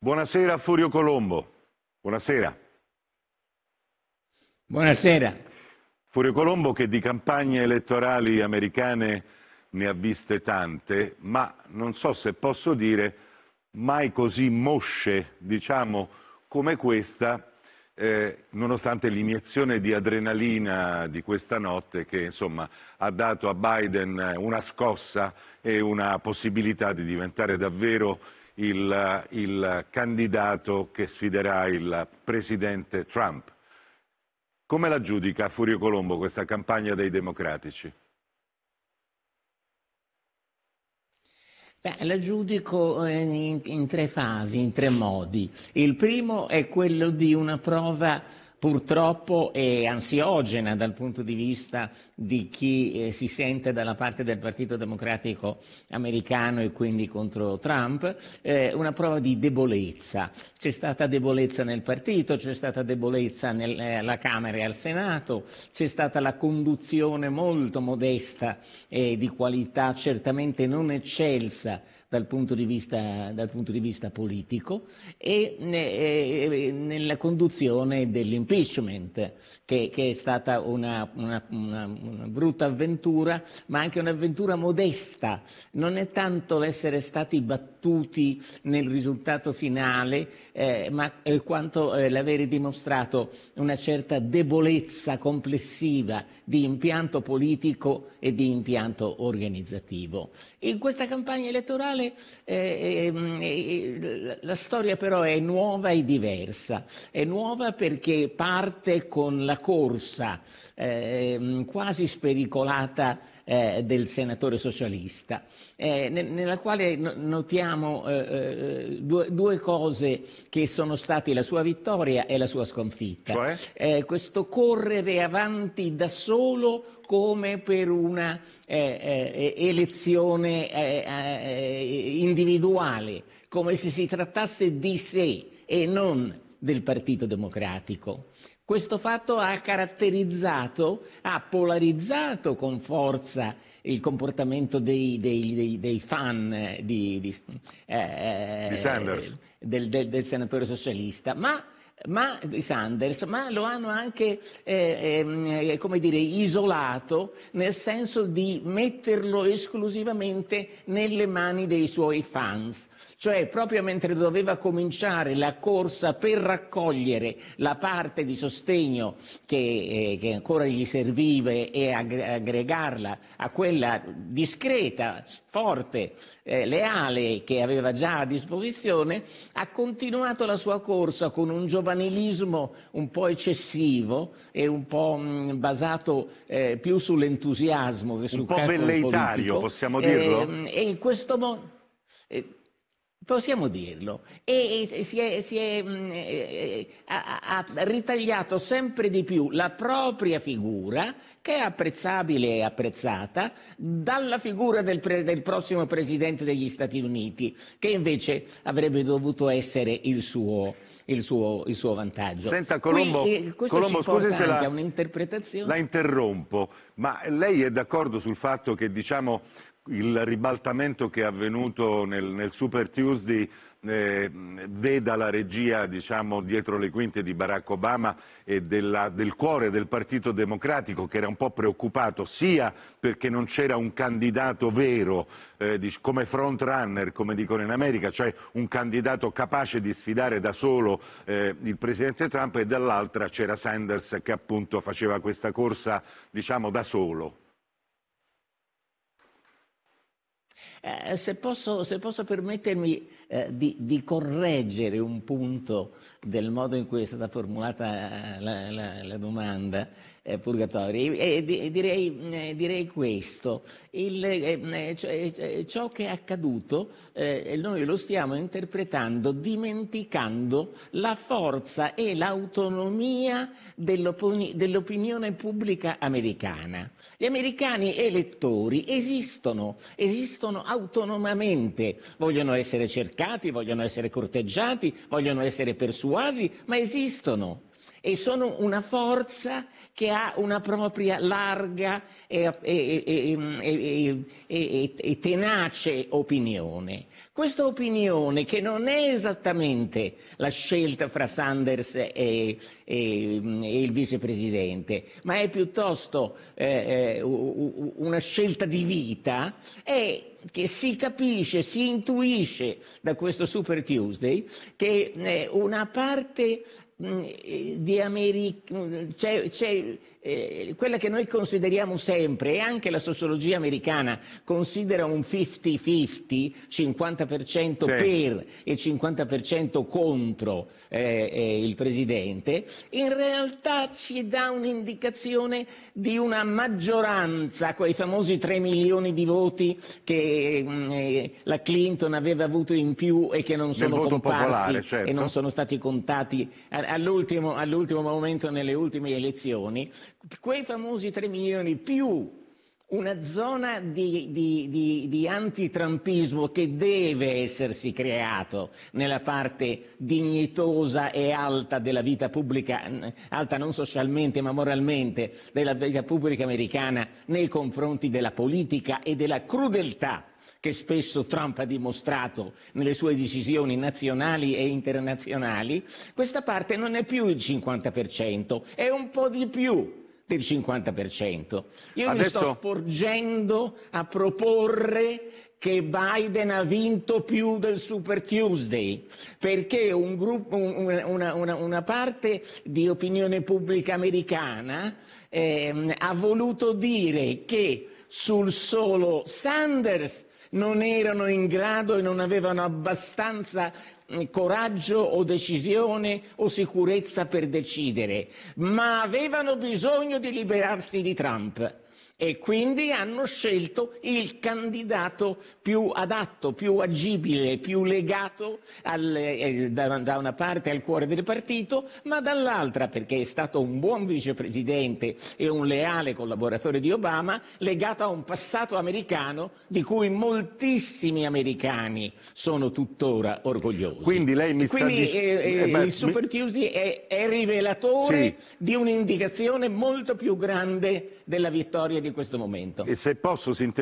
Buonasera a Furio Colombo. Buonasera. Buonasera. Furio Colombo che di campagne elettorali americane ne ha viste tante, ma non so se posso dire mai così mosce, diciamo, come questa, eh, nonostante l'iniezione di adrenalina di questa notte che insomma, ha dato a Biden una scossa e una possibilità di diventare davvero il, il candidato che sfiderà il presidente Trump. Come la giudica Furio Colombo questa campagna dei democratici? Beh, la giudico eh, in, in, tre fasi, in tre modi. Il primo è quello di una prova purtroppo è ansiogena dal punto di vista di chi eh, si sente dalla parte del Partito Democratico americano e quindi contro Trump, eh, una prova di debolezza. C'è stata debolezza nel partito, c'è stata debolezza nella eh, Camera e al Senato, c'è stata la conduzione molto modesta e eh, di qualità certamente non eccelsa dal punto di vista, punto di vista politico e, e, e, nella conduzione dell'impeachment, che, che è stata una, una, una, una, brutta avventura, ma anche un'avventura modesta. Non è tanto l'essere stati battuti nel risultato finale, eh, ma eh, quanto eh, l'avere dimostrato una certa debolezza complessiva di impianto politico e di impianto organizzativo. In questa campagna elettorale generale eh, eh, la storia però è nuova e diversa. È nuova perché parte con la corsa eh, quasi spericolata eh, del senatore socialista, eh, nella quale notiamo eh, due, due, cose che sono state la sua vittoria e la sua sconfitta. Cioè? questo correre avanti da solo come per una elezione individuale, come se si trattasse di sé e non del Partito Democratico. Questo fatto ha caratterizzato, ha polarizzato con forza il comportamento dei, dei, dei, dei fan di, di, eh, del, del, del senatore socialista, ma ma, di Sanders, ma lo hanno anche eh, ehm, eh, dire, isolato nel senso di metterlo esclusivamente nelle mani dei suoi fans. Cioè proprio mentre doveva cominciare la corsa per raccogliere la parte di sostegno che, eh, che ancora gli serviva e aggregarla a quella discreta, forte, eh, leale che aveva già a disposizione, ha continuato la sua corsa con un giovane giovanilismo un po' eccessivo e un po' mh, mm, basato eh, più sull'entusiasmo che sul un po' velleitario, politico. possiamo eh, dirlo? E, mm, e in questo modo... Eh, possiamo dirlo, e, e si è, si è, mh, mm, eh, ha, ha, ritagliato sempre di più la propria figura, che è apprezzabile e apprezzata, dalla figura del, pre, del prossimo Presidente degli Stati Uniti, che invece avrebbe dovuto essere il suo, il suo, il suo vantaggio. Senta Colombo, Qui, eh, Colombo scusi se la, la interrompo, ma lei è d'accordo sul fatto che diciamo, il ribaltamento che è avvenuto nel, nel Super Tuesday eh, veda la regia diciamo, dietro le quinte di Barack Obama e della, del cuore del Partito Democratico che era un po' preoccupato sia perché non c'era un candidato vero eh, come frontrunner, come dicono in America, cioè un candidato capace di sfidare da solo eh, il Presidente Trump e dall'altra c'era Sanders che appunto faceva questa corsa diciamo, da solo. Eh, se, posso, se, posso, permettermi eh, di, di, correggere un punto del modo in cui è stata formulata eh, la, la, la domanda, eh, purgatori. E, e direi, eh, direi, questo, Il, eh, eh, cioè, cioè, ciò che è accaduto noi lo stiamo interpretando dimenticando la forza e l'autonomia dell'opini- dell'opinione pubblica americana. Gli americani elettori esistono, esistono autonomamente, vogliono essere cercati, vogliono essere corteggiati, vogliono essere persuasi, ma esistono e sono una forza che ha una propria larga e, e, e, e, tenace opinione. Questa opinione che non è esattamente la scelta fra Sanders e, il vicepresidente, ma è piuttosto eh, eh una scelta di vita, è che si capisce, si intuisce da questo Super Tuesday che eh, una parte Mm, eh, di America, mm, c'è, c'è eh, quella che noi consideriamo sempre, e anche la sociologia americana considera un 50-50, 50% sì. per e 50% contro eh, eh, il Presidente, in realtà ci dà un'indicazione di una maggioranza, quei famosi 3 milioni di voti che mm, eh, la Clinton aveva avuto in più e che non sono comparsi popolare, certo. e non certo. sono stati contati all'ultimo, all'ultimo momento nelle ultime elezioni, quei famosi 3 milioni più una zona di, di, di, di, antitrampismo che deve essersi creato nella parte dignitosa e alta della vita pubblica, alta non socialmente ma moralmente, della vita pubblica americana nei confronti della politica e della crudeltà che spesso Trump ha dimostrato nelle sue decisioni nazionali e internazionali, questa parte non è più il 50%, è un po' di più del 50%. Io Adesso... mi sto sporgendo a proporre che Biden ha vinto più del Super Tuesday, perché un gruppo, una, una, una, parte di opinione pubblica americana eh, ha voluto dire che sul solo Sanders non erano in grado e non avevano abbastanza coraggio o decisione o sicurezza per decidere, ma avevano bisogno di liberarsi di Trump e quindi hanno scelto il candidato più adatto, più agibile, più legato al, eh, da, da, una parte al cuore del partito, ma dall'altra, perché è stato un buon vicepresidente e un leale collaboratore di Obama, legato a un passato americano di cui moltissimi americani sono tuttora orgogliosi. Quindi lei mi quindi, sta eh, eh, eh il Super mi... Tuesday è, è rivelatore sì. di un'indicazione molto più grande della vittoria di anche in questo momento.